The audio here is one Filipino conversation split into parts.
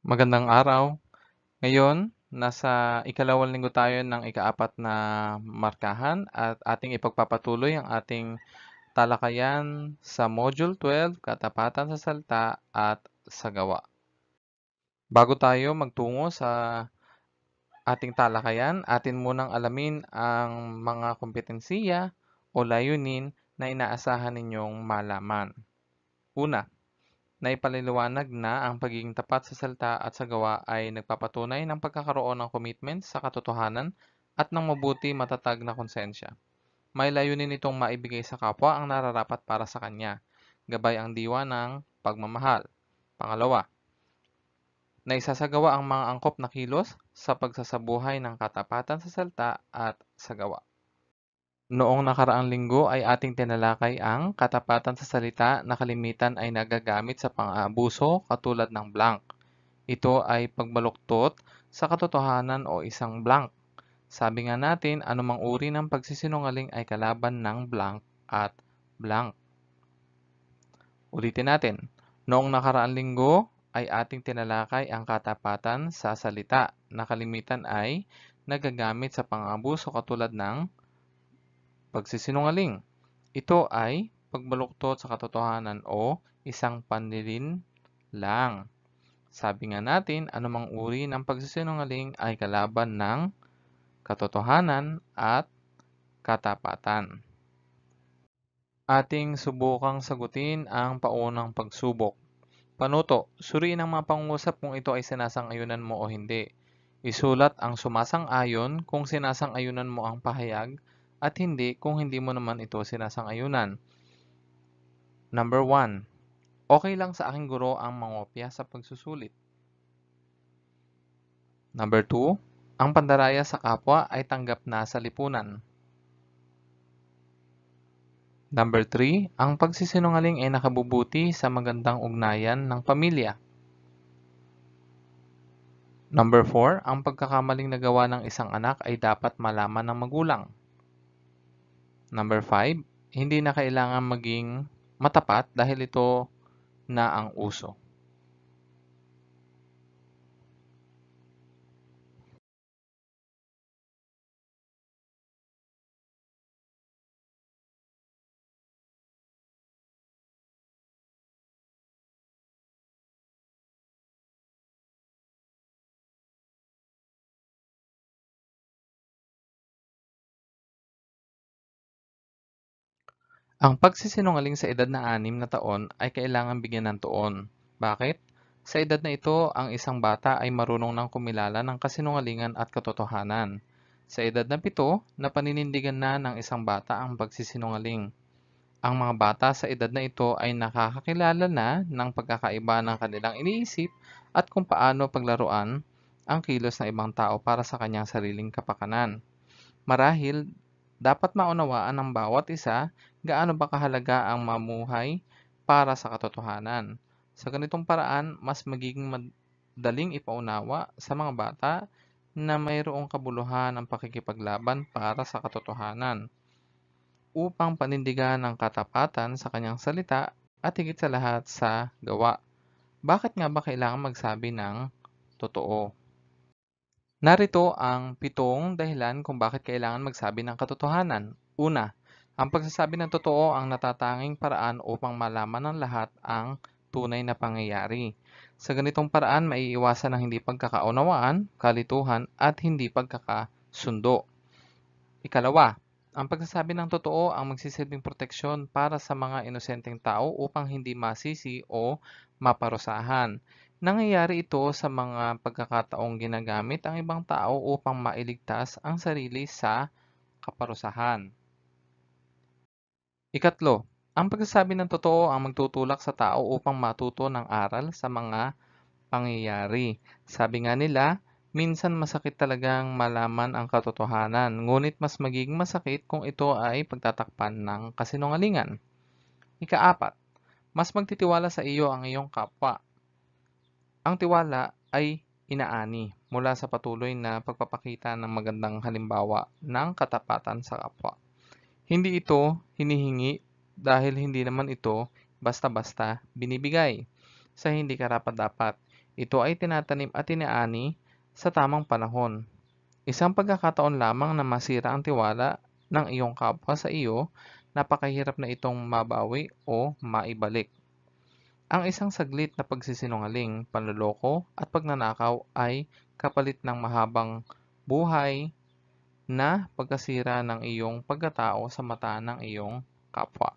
Magandang araw. Ngayon, nasa ikalawang linggo tayo ng ikaapat na markahan at ating ipagpapatuloy ang ating talakayan sa Module 12, Katapatan sa Salta at sa Gawa. Bago tayo magtungo sa ating talakayan, atin munang alamin ang mga kompetensiya o layunin na inaasahan ninyong malaman. Una, na ipaliliwanag na ang pagiging tapat sa salita at sa gawa ay nagpapatunay ng pagkakaroon ng commitment sa katotohanan at ng mabuti matatag na konsensya. May layunin itong maibigay sa kapwa ang nararapat para sa kanya, gabay ang diwa ng pagmamahal. Pangalawa, na isasagawa ang mga angkop na kilos sa pagsasabuhay ng katapatan sa salita at sa gawa. Noong nakaraang linggo ay ating tinalakay ang katapatan sa salita na kalimitan ay nagagamit sa pang-aabuso katulad ng blank. Ito ay pagbaluktot sa katotohanan o isang blank. Sabi nga natin, anumang uri ng pagsisinungaling ay kalaban ng blank at blank. Ulitin natin. Noong nakaraang linggo ay ating tinalakay ang katapatan sa salita na kalimitan ay nagagamit sa pang aabuso katulad ng Pagsisinungaling. Ito ay pagbaluktot sa katotohanan o isang panlilin lang. Sabi nga natin, anumang uri ng pagsisinungaling ay kalaban ng katotohanan at katapatan. Ating subukang sagutin ang paunang pagsubok. Panuto, suriin ang mga pangusap kung ito ay sinasang-ayunan mo o hindi. Isulat ang sumasang-ayon kung sinasang-ayunan mo ang pahayag at hindi kung hindi mo naman ito sinasang-ayunan. Number 1. Okay lang sa aking guro ang mangopya sa pagsusulit. Number 2. Ang pandaraya sa kapwa ay tanggap na sa lipunan. Number 3. Ang pagsisinungaling ay nakabubuti sa magandang ugnayan ng pamilya. Number 4. Ang pagkakamaling nagawa ng isang anak ay dapat malaman ng magulang. Number 5, hindi na kailangan maging matapat dahil ito na ang uso. Ang pagsisinungaling sa edad na anim na taon ay kailangan bigyan ng tuon. Bakit? Sa edad na ito, ang isang bata ay marunong ng kumilala ng kasinungalingan at katotohanan. Sa edad na pito, napaninindigan na ng isang bata ang pagsisinungaling. Ang mga bata sa edad na ito ay nakakakilala na ng pagkakaiba ng kanilang iniisip at kung paano paglaruan ang kilos ng ibang tao para sa kanyang sariling kapakanan. Marahil dapat maunawaan ng bawat isa gaano ba kahalaga ang mamuhay para sa katotohanan. Sa ganitong paraan, mas magiging madaling ipaunawa sa mga bata na mayroong kabuluhan ang pakikipaglaban para sa katotohanan upang panindigan ang katapatan sa kanyang salita at higit sa lahat sa gawa. Bakit nga ba kailangan magsabi ng totoo? Narito ang pitong dahilan kung bakit kailangan magsabi ng katotohanan. Una, ang pagsasabi ng totoo ang natatanging paraan upang malaman ng lahat ang tunay na pangyayari. Sa ganitong paraan, maiiwasan ang hindi pagkakaunawaan, kalituhan, at hindi pagkakasundo. Ikalawa, ang pagsasabi ng totoo ang magsisilbing proteksyon para sa mga inosenteng tao upang hindi masisi o maparusahan. Nangyayari ito sa mga pagkakataong ginagamit ang ibang tao upang mailigtas ang sarili sa kaparusahan. Ikatlo, ang pagsasabi ng totoo ang magtutulak sa tao upang matuto ng aral sa mga pangyayari. Sabi nga nila, minsan masakit talagang malaman ang katotohanan, ngunit mas magiging masakit kung ito ay pagtatakpan ng kasinungalingan. Ikaapat, mas magtitiwala sa iyo ang iyong kapwa ang tiwala ay inaani mula sa patuloy na pagpapakita ng magandang halimbawa ng katapatan sa kapwa. Hindi ito hinihingi dahil hindi naman ito basta-basta binibigay sa hindi karapat-dapat. Ito ay tinatanim at inaani sa tamang panahon. Isang pagkakataon lamang na masira ang tiwala ng iyong kapwa sa iyo, napakahirap na itong mabawi o maibalik. Ang isang saglit na pagsisinungaling, panloloko at pagnanakaw ay kapalit ng mahabang buhay na pagkasira ng iyong pagkatao sa mata ng iyong kapwa.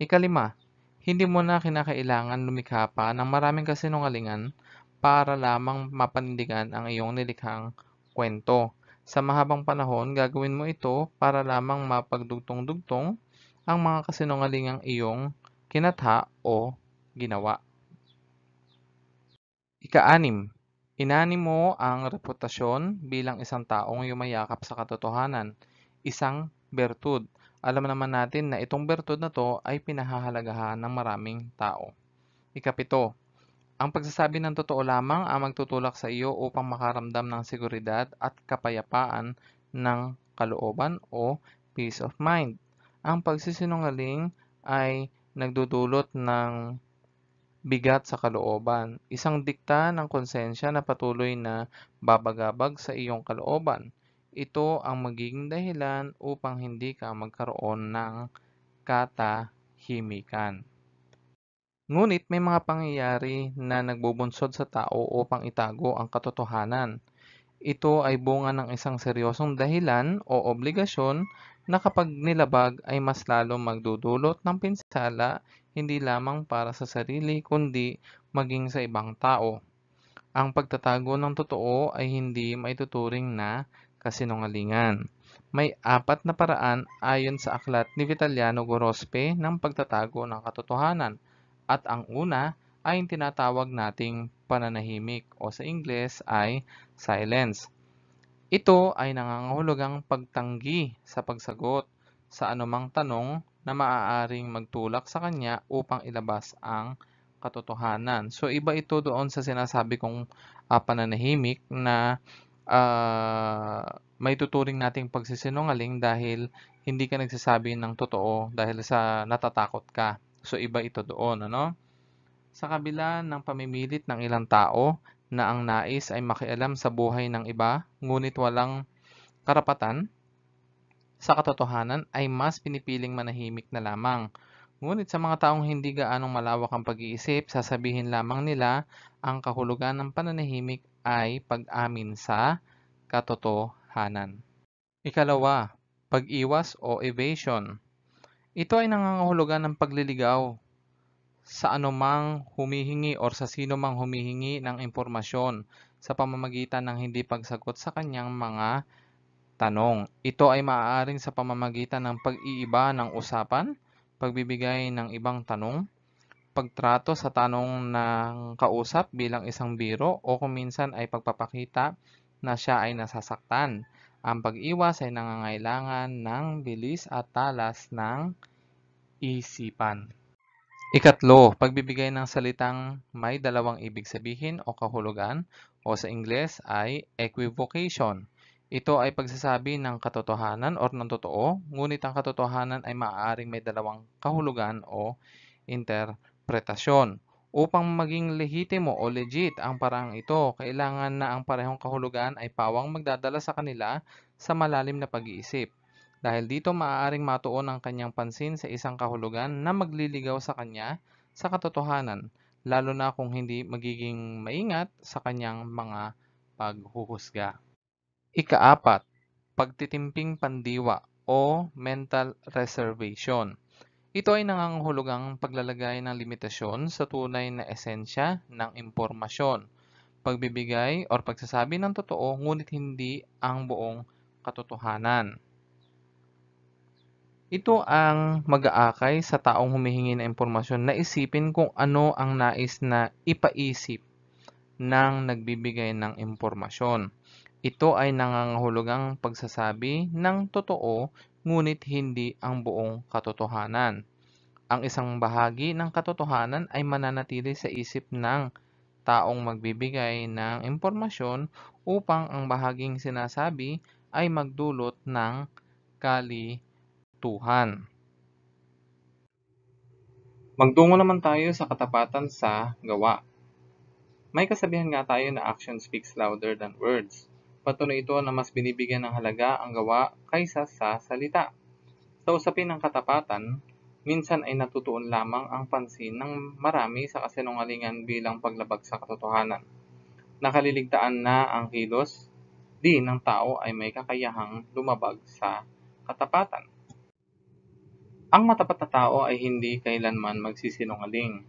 Ikalima, hindi mo na kinakailangan lumikha pa ng maraming kasinungalingan para lamang mapanindigan ang iyong nilikhang kwento. Sa mahabang panahon, gagawin mo ito para lamang mapagdugtong-dugtong ang mga kasinungalingang iyong kinatha o ginawa. Ika-anim, inanim mo ang reputasyon bilang isang taong yumayakap sa katotohanan, isang bertud. Alam naman natin na itong bertud na to ay pinahahalagahan ng maraming tao. Ikapito, ang pagsasabi ng totoo lamang ang magtutulak sa iyo upang makaramdam ng seguridad at kapayapaan ng kalooban o peace of mind. Ang pagsisinungaling ay nagdudulot ng bigat sa kalooban, isang dikta ng konsensya na patuloy na babagabag sa iyong kalooban. Ito ang magiging dahilan upang hindi ka magkaroon ng katahimikan. Ngunit may mga pangyayari na nagbubunsod sa tao upang itago ang katotohanan. Ito ay bunga ng isang seryosong dahilan o obligasyon na kapag nilabag ay mas lalo magdudulot ng pinsala hindi lamang para sa sarili kundi maging sa ibang tao. Ang pagtatago ng totoo ay hindi maituturing na kasinungalingan. May apat na paraan ayon sa aklat ni Vitaliano Gorospe ng pagtatago ng katotohanan at ang una ay tinatawag nating pananahimik o sa Ingles ay silence. Ito ay nangangahulugang pagtanggi sa pagsagot sa anumang tanong na maaaring magtulak sa kanya upang ilabas ang katotohanan. So iba ito doon sa sinasabi kong uh, pananahimik na uh, may tuturing nating pagsisinungaling dahil hindi ka nagsasabi ng totoo dahil sa natatakot ka. So iba ito doon, ano? Sa kabila ng pamimilit ng ilang tao na ang nais ay makialam sa buhay ng iba, ngunit walang karapatan sa katotohanan ay mas pinipiling manahimik na lamang. Ngunit sa mga taong hindi gaanong malawak ang pag-iisip, sasabihin lamang nila ang kahulugan ng pananahimik ay pag-amin sa katotohanan. Ikalawa, pag-iwas o evasion. Ito ay nangangahulugan ng pagliligaw sa anumang humihingi o sa sino mang humihingi ng impormasyon sa pamamagitan ng hindi pagsagot sa kanyang mga Tanong, ito ay maaaring sa pamamagitan ng pag-iiba ng usapan, pagbibigay ng ibang tanong, pagtrato sa tanong ng kausap bilang isang biro o kung minsan ay pagpapakita na siya ay nasasaktan. Ang pag-iwas ay nangangailangan ng bilis at talas ng isipan. Ikatlo, pagbibigay ng salitang may dalawang ibig sabihin o kahulugan o sa Ingles ay equivocation. Ito ay pagsasabi ng katotohanan or ng totoo, ngunit ang katotohanan ay maaaring may dalawang kahulugan o interpretasyon. Upang maging lehitimo o legit ang parang ito, kailangan na ang parehong kahulugan ay pawang magdadala sa kanila sa malalim na pag-iisip. Dahil dito maaaring matuon ang kanyang pansin sa isang kahulugan na magliligaw sa kanya sa katotohanan, lalo na kung hindi magiging maingat sa kanyang mga paghuhusga. Ikaapat, pagtitimping pandiwa o mental reservation. Ito ay nangangahulugang paglalagay ng limitasyon sa tunay na esensya ng impormasyon, pagbibigay o pagsasabi ng totoo ngunit hindi ang buong katotohanan. Ito ang mag-aakay sa taong humihingi ng impormasyon na isipin kung ano ang nais na ipaisip ng nagbibigay ng impormasyon. Ito ay nangangahulugang pagsasabi ng totoo ngunit hindi ang buong katotohanan. Ang isang bahagi ng katotohanan ay mananatili sa isip ng taong magbibigay ng impormasyon upang ang bahaging sinasabi ay magdulot ng kalituhan. Magtungo naman tayo sa katapatan sa gawa. May kasabihan nga tayo na action speaks louder than words. Patuloy ito na mas binibigyan ng halaga ang gawa kaysa sa salita. Sa usapin ng katapatan, minsan ay natutuon lamang ang pansin ng marami sa kasinungalingan bilang paglabag sa katotohanan. Nakaliligtaan na ang kilos, di ng tao ay may kakayahang lumabag sa katapatan. Ang matapat na tao ay hindi kailanman magsisinungaling.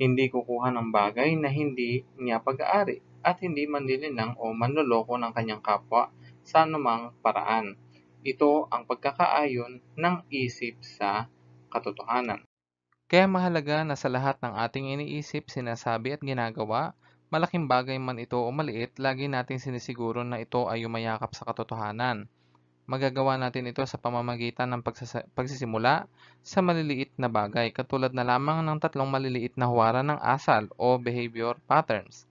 Hindi kukuha ng bagay na hindi niya pag-aari at hindi manlilinlang o manloloko ng kanyang kapwa sa anumang paraan. Ito ang pagkakaayon ng isip sa katotohanan. Kaya mahalaga na sa lahat ng ating iniisip, sinasabi at ginagawa, malaking bagay man ito o maliit, lagi nating sinisiguro na ito ay umayakap sa katotohanan. Magagawa natin ito sa pamamagitan ng pagsisimula sa maliliit na bagay, katulad na lamang ng tatlong maliliit na huwaran ng asal o behavior patterns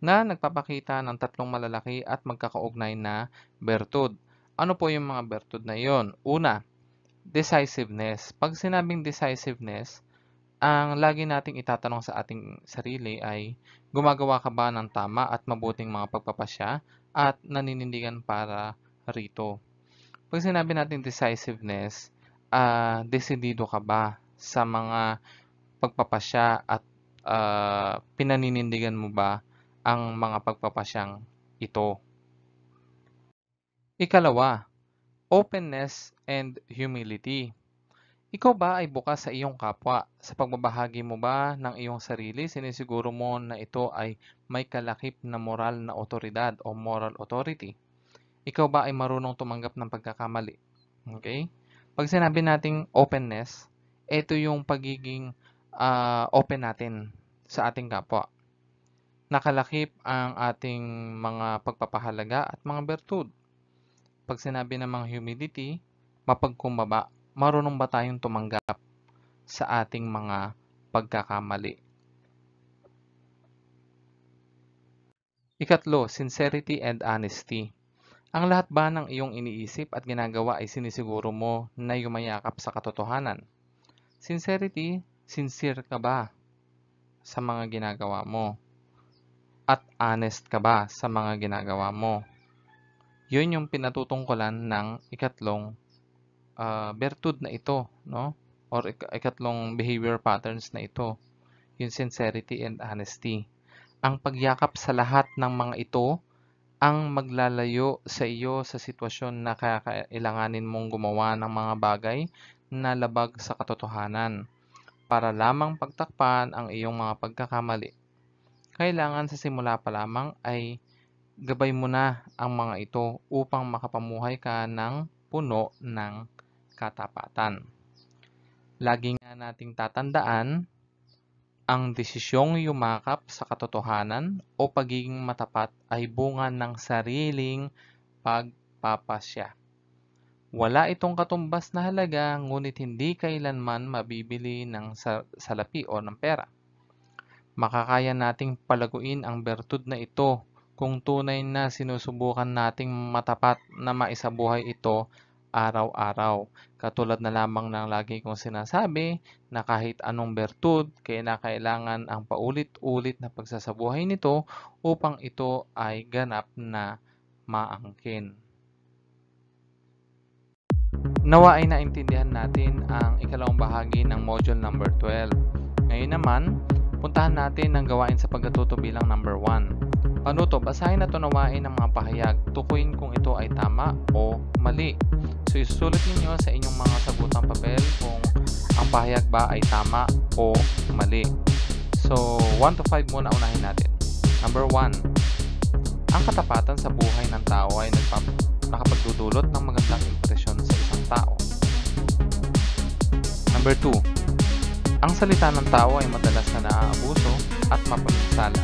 na nagpapakita ng tatlong malalaki at magkakaugnay na bertud. Ano po yung mga bertud na yon? Una, decisiveness. Pag sinabing decisiveness, ang lagi nating itatanong sa ating sarili ay gumagawa ka ba ng tama at mabuting mga pagpapasya at naninindigan para rito. Pag sinabi natin decisiveness, uh, desidido ka ba sa mga pagpapasya at uh, pinaninindigan mo ba ang mga pagpapasyang ito. Ikalawa, openness and humility. Ikaw ba ay bukas sa iyong kapwa? Sa pagbabahagi mo ba ng iyong sarili, sinisiguro mo na ito ay may kalakip na moral na otoridad o moral authority? Ikaw ba ay marunong tumanggap ng pagkakamali? Okay? Pag sinabi nating openness, ito yung pagiging uh, open natin sa ating kapwa nakalakip ang ating mga pagpapahalaga at mga bertud. Pag sinabi namang humility, mapagkumbaba, marunong ba tayong tumanggap sa ating mga pagkakamali? Ikatlo, sincerity and honesty. Ang lahat ba ng iyong iniisip at ginagawa ay sinisiguro mo na yumayakap sa katotohanan? Sincerity, sincere ka ba sa mga ginagawa mo? At honest ka ba sa mga ginagawa mo? Yun yung pinatutungkulan ng ikatlong uh, bertud na ito, no? Or ik- ikatlong behavior patterns na ito, yung sincerity and honesty. Ang pagyakap sa lahat ng mga ito ang maglalayo sa iyo sa sitwasyon na kailanganin mong gumawa ng mga bagay na labag sa katotohanan para lamang pagtakpan ang iyong mga pagkakamali kailangan sa simula pa lamang ay gabay mo na ang mga ito upang makapamuhay ka ng puno ng katapatan. Lagi nga nating tatandaan ang desisyong yumakap sa katotohanan o pagiging matapat ay bunga ng sariling pagpapasya. Wala itong katumbas na halaga ngunit hindi kailanman mabibili ng salapi o ng pera makakaya nating palaguin ang bertud na ito kung tunay na sinusubukan nating matapat na maisabuhay ito araw-araw. Katulad na lamang ng lagi kong sinasabi na kahit anong bertud, kailangan ang paulit-ulit na pagsasabuhay nito upang ito ay ganap na maangkin. Nawa ay naintindihan natin ang ikalawang bahagi ng module number 12. Ngayon naman, Puntahan natin ang gawain sa pagkatuto bilang number 1. Panuto, basahin at unawain ang mga pahayag. Tukuyin kung ito ay tama o mali. So isusulat niyo sa inyong mga sagutang papel kung ang pahayag ba ay tama o mali. So 1 to 5 muna unahin natin. Number 1. Ang katapatan sa buhay ng tao ay nakapagdudulot ng magandang impresyon sa isang tao. Number 2 ang salita ng tao ay madalas na naaabuso at mapagsala.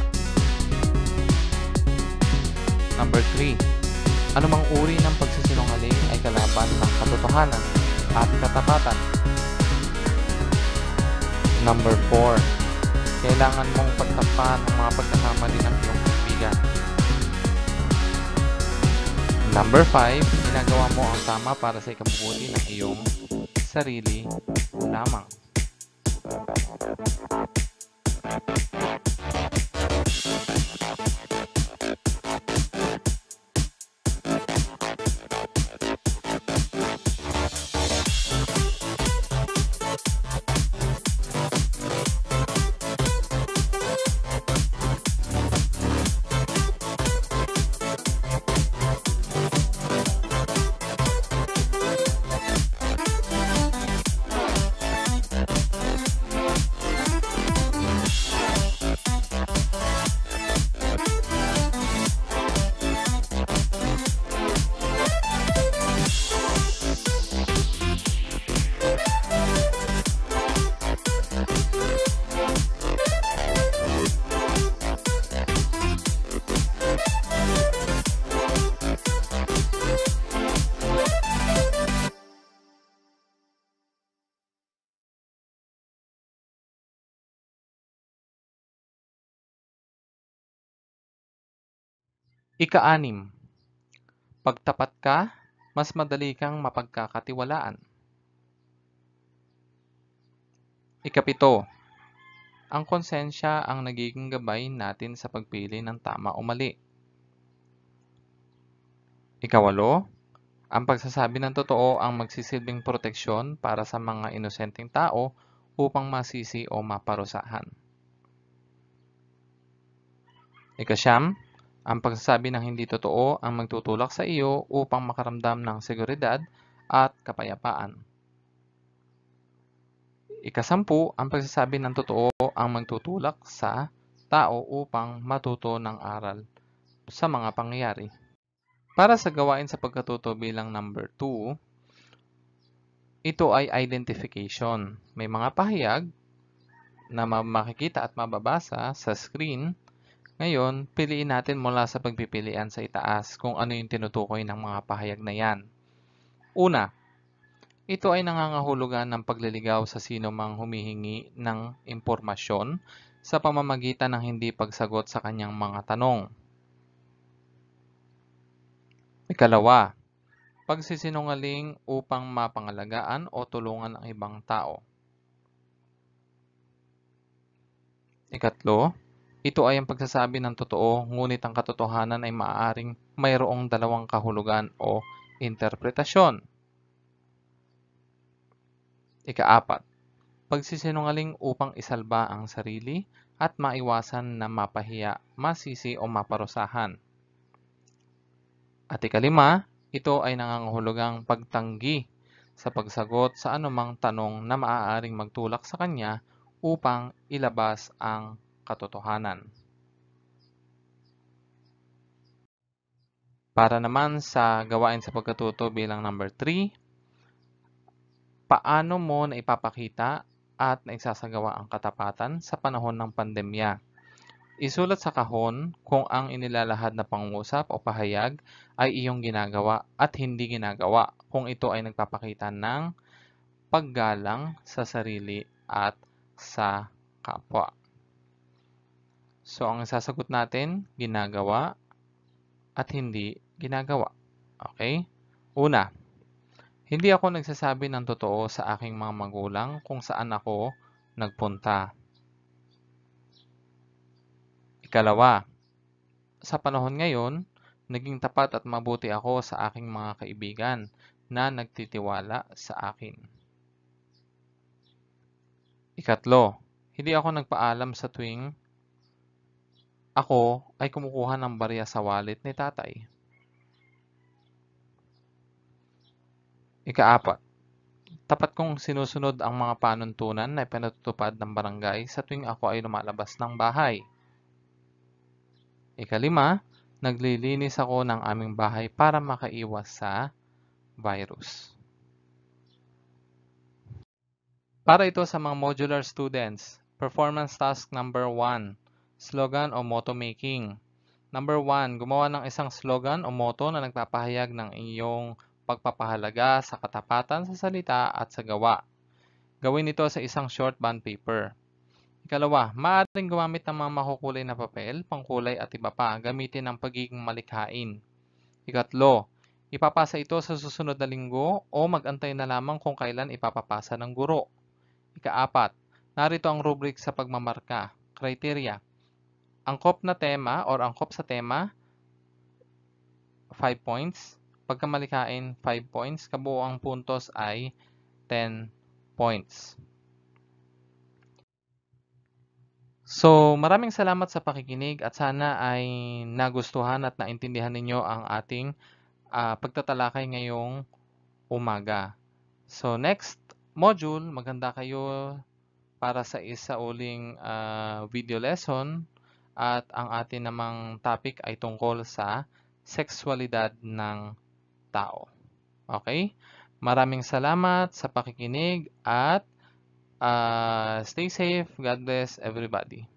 Number 3. Anumang uri ng pagsisinungaling ay kalaban ng katotohanan at katapatan. Number 4. Kailangan mong pagtapan ang mga pagkakamali ng iyong kaibigan. Number 5. Ginagawa mo ang tama para sa ikabubuti ng iyong sarili lamang. Música Ika-anim, pagtapat ka, mas madali kang mapagkakatiwalaan. Ikapito, ang konsensya ang nagiging gabay natin sa pagpili ng tama o mali. Ikawalo, ang pagsasabi ng totoo ang magsisilbing proteksyon para sa mga inosenteng tao upang masisi o maparusahan. Ikasyam, ang pagsasabi ng hindi totoo ang magtutulak sa iyo upang makaramdam ng seguridad at kapayapaan. Ikasampu, ang pagsasabi ng totoo ang magtutulak sa tao upang matuto ng aral sa mga pangyayari. Para sa gawain sa pagkatuto bilang number 2, ito ay identification. May mga pahayag na makikita at mababasa sa screen ngayon, piliin natin mula sa pagpipilian sa itaas kung ano yung tinutukoy ng mga pahayag na yan. Una, ito ay nangangahulugan ng pagliligaw sa sino mang humihingi ng impormasyon sa pamamagitan ng hindi pagsagot sa kanyang mga tanong. Ikalawa, pagsisinungaling upang mapangalagaan o tulungan ang ibang tao. Ikatlo, ito ay ang pagsasabi ng totoo, ngunit ang katotohanan ay maaaring mayroong dalawang kahulugan o interpretasyon. Ikaapat, pagsisinungaling upang isalba ang sarili at maiwasan na mapahiya, masisi o maparusahan. At ikalima, ito ay nangangahulugang pagtanggi sa pagsagot sa anumang tanong na maaaring magtulak sa kanya upang ilabas ang katotohanan. Para naman sa gawain sa pagkatuto bilang number 3, paano mo na ipapakita at naisasagawa ang katapatan sa panahon ng pandemya? Isulat sa kahon kung ang inilalahad na pangungusap o pahayag ay iyong ginagawa at hindi ginagawa kung ito ay nagpapakita ng paggalang sa sarili at sa kapwa. So, ang sasagot natin, ginagawa at hindi ginagawa. Okay? Una, hindi ako nagsasabi ng totoo sa aking mga magulang kung saan ako nagpunta. Ikalawa, sa panahon ngayon, naging tapat at mabuti ako sa aking mga kaibigan na nagtitiwala sa akin. Ikatlo, hindi ako nagpaalam sa tuwing ako ay kumukuha ng barya sa wallet ni tatay. Ikaapat, tapat kong sinusunod ang mga panuntunan na ipinatutupad ng barangay sa tuwing ako ay lumalabas ng bahay. Ikalima, naglilinis ako ng aming bahay para makaiwas sa virus. Para ito sa mga modular students, performance task number 1, slogan o motto making. Number 1, gumawa ng isang slogan o motto na nagpapahayag ng iyong pagpapahalaga sa katapatan sa salita at sa gawa. Gawin ito sa isang short band paper. Ikalawa, maaaring gumamit ng mga makukulay na papel, pangkulay at iba pa. Gamitin ang pagiging malikhain. Ikatlo, Ipapasa ito sa susunod na linggo o magantay na lamang kung kailan ipapapasa ng guro. Ikaapat, narito ang rubric sa pagmamarka, criteria, angkop na tema or angkop sa tema, 5 points. Pagkamalikain, 5 points. Kabuoang puntos ay 10 points. So, maraming salamat sa pakikinig at sana ay nagustuhan at naintindihan ninyo ang ating uh, pagtatalakay ngayong umaga. So, next module, maganda kayo para sa isa uling uh, video lesson at ang atin namang topic ay tungkol sa sexualidad ng tao. Okay? Maraming salamat sa pakikinig at uh, stay safe. God bless everybody.